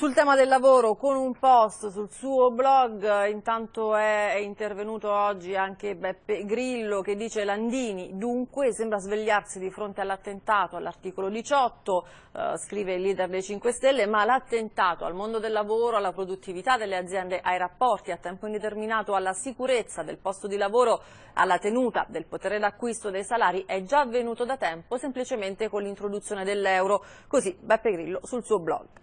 Sul tema del lavoro, con un post sul suo blog, intanto è intervenuto oggi anche Beppe Grillo che dice Landini, dunque sembra svegliarsi di fronte all'attentato all'articolo 18, eh, scrive il leader dei 5 Stelle, ma l'attentato al mondo del lavoro, alla produttività delle aziende, ai rapporti a tempo indeterminato, alla sicurezza del posto di lavoro, alla tenuta del potere d'acquisto dei salari è già avvenuto da tempo semplicemente con l'introduzione dell'euro, così Beppe Grillo sul suo blog.